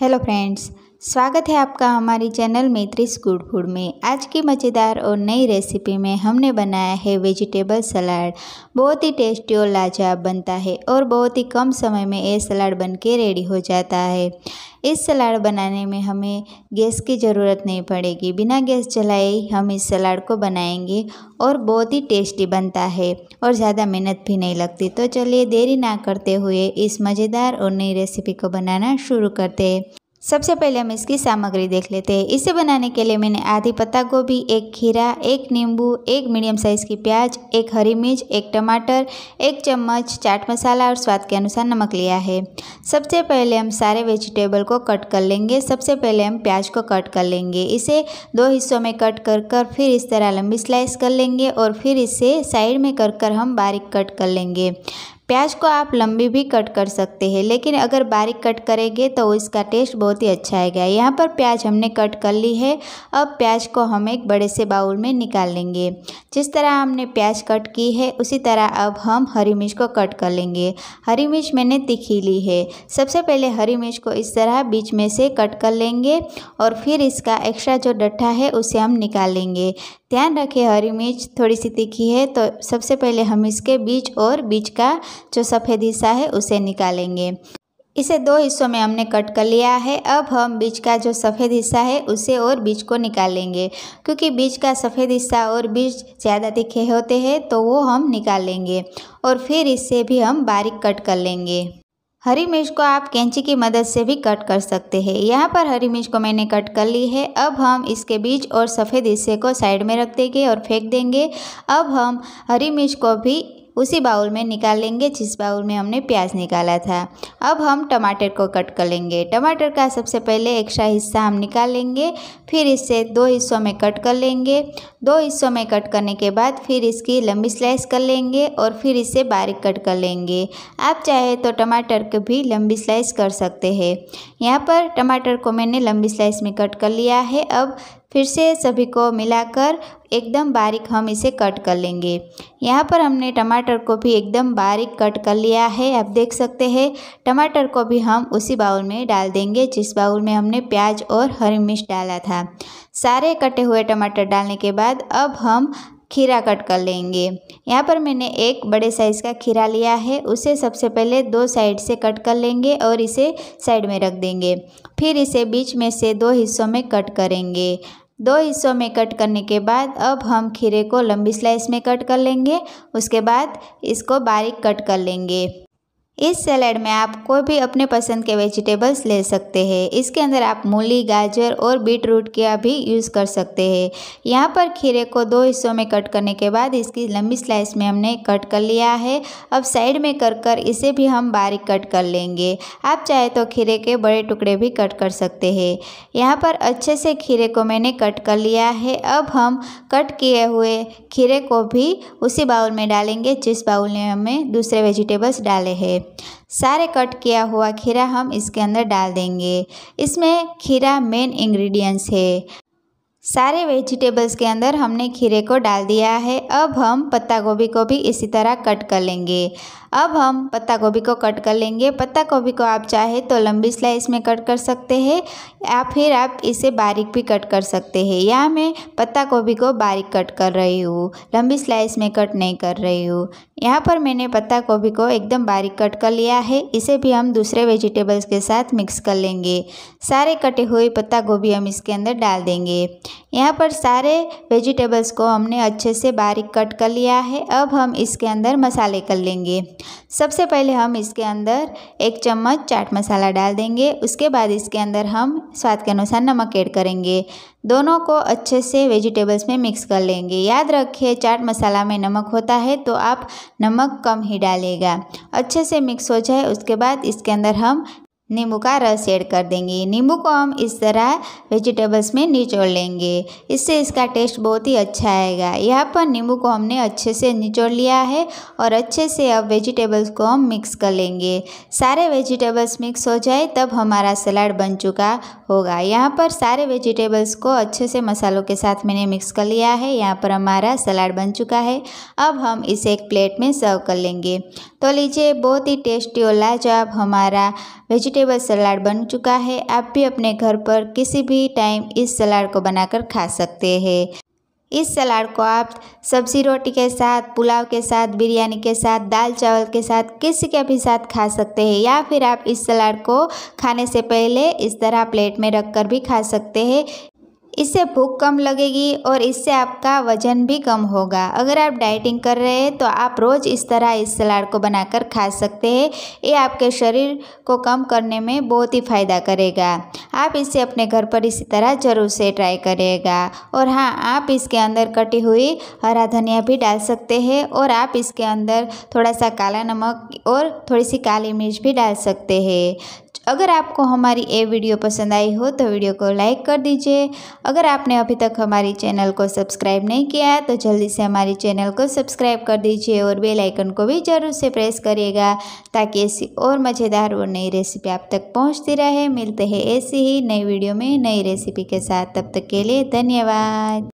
hello friends स्वागत है आपका हमारी चैनल मेत्रिस गुड फूड में आज की मज़ेदार और नई रेसिपी में हमने बनाया है वेजिटेबल सलाड बहुत ही टेस्टी और लाजवाब बनता है और बहुत ही कम समय में ये सलाड बनके रेडी हो जाता है इस सलाड बनाने में हमें गैस की ज़रूरत नहीं पड़ेगी बिना गैस जलाए हम इस सलाड को बनाएंगे और बहुत ही टेस्टी बनता है और ज़्यादा मेहनत भी नहीं लगती तो चलिए देरी ना करते हुए इस मज़ेदार और नई रेसिपी को बनाना शुरू करते हैं सबसे पहले हम इसकी सामग्री देख लेते हैं इसे बनाने के लिए मैंने आधी पत्ता गोभी एक खीरा एक नींबू एक मीडियम साइज़ की प्याज एक हरी मिर्च एक टमाटर एक चम्मच चाट मसाला और स्वाद के अनुसार नमक लिया है सबसे पहले हम सारे वेजिटेबल को कट कर लेंगे सबसे पहले हम प्याज को कट कर लेंगे इसे दो हिस्सों में कट कर कर फिर इस तरह लंबी स्लाइस कर लेंगे और फिर इसे साइड में कर कर हम बारीक कट कर लेंगे प्याज को आप लंबी भी कट कर सकते हैं लेकिन अगर बारीक कट करेंगे तो इसका टेस्ट बहुत ही अच्छा आएगा यहाँ पर प्याज हमने कट कर ली है अब प्याज को हम एक बड़े से बाउल में निकाल लेंगे जिस तरह हमने प्याज कट की है उसी तरह अब हम हरी मिर्च को कट कर लेंगे हरी मिर्च मैंने तीखी ली है सबसे पहले हरी मिर्च को इस तरह बीच में से कट कर लेंगे और फिर इसका एक्स्ट्रा जो डट्ठा है उसे हम निकाल लेंगे ध्यान रखें हरी मिर्च थोड़ी सी तीखी है तो सबसे पहले हम इसके बीज और बीज का जो सफ़ेद हिस्सा है उसे निकालेंगे इसे दो हिस्सों में हमने कट कर लिया है अब हम बीज का जो सफ़ेद हिस्सा है उसे और बीज को निकालेंगे क्योंकि बीज का सफ़ेद हिस्सा और बीज ज़्यादा तीखे होते हैं तो वो हम निकाल लेंगे और फिर इससे भी हम बारीक कट कर लेंगे हरी मिर्च को आप कैंची की मदद से भी कट कर सकते हैं यहाँ पर हरी मिर्च को मैंने कट कर ली है अब हम इसके बीज और सफ़ेद हिस्से को साइड में रख देंगे और फेंक देंगे अब हम हरी मिर्च को भी उसी बाउल में निकाल लेंगे जिस बाउल में हमने प्याज निकाला था अब हम टमाटर को कट कर लेंगे टमाटर का सबसे पहले एक्स्ट्रा हिस्सा हम निकाल लेंगे फिर इसे दो हिस्सों में कट कर लेंगे दो हिस्सों में कट करने के बाद फिर इसकी लंबी स्लाइस कर लेंगे और फिर इसे बारीक कट कर लेंगे आप चाहे तो टमाटर को भी लंबी स्लाइस कर सकते हैं यहाँ पर टमाटर को मैंने लंबी स्लाइस में कट कर लिया है अब फिर से सभी को मिलाकर एकदम बारीक हम इसे कट कर लेंगे यहाँ पर हमने टमाटर को भी एकदम बारीक कट कर लिया है आप देख सकते हैं टमाटर को भी हम उसी बाउल में डाल देंगे जिस बाउल में हमने प्याज और हरी मिर्च डाला था सारे कटे हुए टमाटर डालने के बाद अब हम खीरा कट कर लेंगे यहाँ पर मैंने एक बड़े साइज़ का खीरा लिया है उसे सबसे पहले दो साइड से कट कर लेंगे और इसे साइड में रख देंगे फिर इसे बीच में से दो हिस्सों में कट करेंगे दो हिस्सों में कट करने के बाद अब हम खीरे को लंबी स्लाइस में कट कर लेंगे उसके बाद इसको बारीक कट कर लेंगे इस सैलड में आप कोई भी अपने पसंद के वेजिटेबल्स ले सकते हैं इसके अंदर आप मूली गाजर और बीट रूट का भी यूज़ कर सकते हैं यहाँ पर खीरे को दो हिस्सों में कट करने के बाद इसकी लंबी स्लाइस में हमने कट कर लिया है अब साइड में कर कर इसे भी हम बारीक कट कर लेंगे आप चाहे तो खीरे के बड़े टुकड़े भी कट कर सकते हैं यहाँ पर अच्छे से खीरे को मैंने कट कर लिया है अब हम कट किए हुए खीरे को भी उसी बाउल में डालेंगे जिस बाउल में हमें दूसरे वेजिटेबल्स डाले हैं सारे कट किया हुआ खीरा हम इसके अंदर डाल देंगे इसमें खीरा मेन इंग्रेडिएंट्स है सारे वेजिटेबल्स के अंदर हमने खीरे को डाल दिया है अब हम पत्ता गोभी को भी इसी तरह कट कर लेंगे अब हम पत्ता गोभी को कट कर लेंगे पत्ता गोभी को आप चाहे तो लंबी स्लाइस में कट कर सकते हैं या फिर आप इसे बारीक भी कट कर सकते हैं या मैं पत्ता गोभी को बारीक कट कर रही हूँ लंबी स्लाइस में कट नहीं कर रही हूँ यहाँ पर मैंने पत्ता गोभी को एकदम बारीक कट कर लिया है इसे भी हम दूसरे वेजिटेबल्स के साथ मिक्स कर लेंगे सारे कटे हुए पत्ता गोभी हम इसके अंदर डाल देंगे यहाँ पर सारे वेजिटेबल्स को हमने अच्छे से बारीक कट कर लिया है अब हम इसके अंदर मसाले कर लेंगे सबसे पहले हम इसके अंदर एक चम्मच चाट मसाला डाल देंगे उसके बाद इसके अंदर हम स्वाद के अनुसार नमक ऐड करेंगे दोनों को अच्छे से वेजिटेबल्स में मिक्स कर लेंगे याद रखिए चाट मसाला में नमक होता है तो आप नमक कम ही डालेगा अच्छे से मिक्स हो जाए उसके बाद इसके अंदर हम नींबू का रस ऐड कर देंगे नींबू को हम इस तरह वेजिटेबल्स में निचोड़ लेंगे इससे इसका टेस्ट बहुत ही अच्छा आएगा यहाँ पर नींबू को हमने अच्छे से निचोड़ लिया है और अच्छे से अब वेजिटेबल्स को हम मिक्स कर लेंगे सारे वेजिटेबल्स मिक्स हो जाए तब हमारा सलाड बन चुका होगा यहाँ पर सारे वेजिटेबल्स को अच्छे से मसालों के साथ मैंने मिक्स कर लिया है यहाँ पर हमारा सलाड बन चुका है अब हम इसे एक प्लेट में सर्व कर लेंगे तो लीजिए बहुत ही टेस्टी और लाजवाब हमारा वेजिटेबल वेजिटेबल सलाड बन चुका है आप भी अपने घर पर किसी भी टाइम इस सलाड को बनाकर खा सकते हैं इस सलाड को आप सब्जी रोटी के साथ पुलाव के साथ बिरयानी के साथ दाल चावल के साथ किसी के भी साथ खा सकते हैं या फिर आप इस सलाड को खाने से पहले इस तरह प्लेट में रखकर भी खा सकते हैं इससे भूख कम लगेगी और इससे आपका वजन भी कम होगा अगर आप डाइटिंग कर रहे हैं तो आप रोज़ इस तरह इस सलाद को बनाकर खा सकते हैं ये आपके शरीर को कम करने में बहुत ही फ़ायदा करेगा आप इसे अपने घर पर इसी तरह ज़रूर से ट्राई करिएगा और हाँ आप इसके अंदर कटी हुई हरा धनिया भी डाल सकते हैं और आप इसके अंदर थोड़ा सा काला नमक और थोड़ी सी काली मिर्च भी डाल सकते हैं अगर आपको हमारी ये वीडियो पसंद आई हो तो वीडियो को लाइक कर दीजिए अगर आपने अभी तक हमारी चैनल को सब्सक्राइब नहीं किया है तो जल्दी से हमारी चैनल को सब्सक्राइब कर दीजिए और बेल आइकन को भी ज़रूर से प्रेस करिएगा ताकि ऐसी और मज़ेदार और नई रेसिपी आप तक पहुँचती रहे मिलते हैं ऐसी ही नई वीडियो में नई रेसिपी के साथ तब तक के लिए धन्यवाद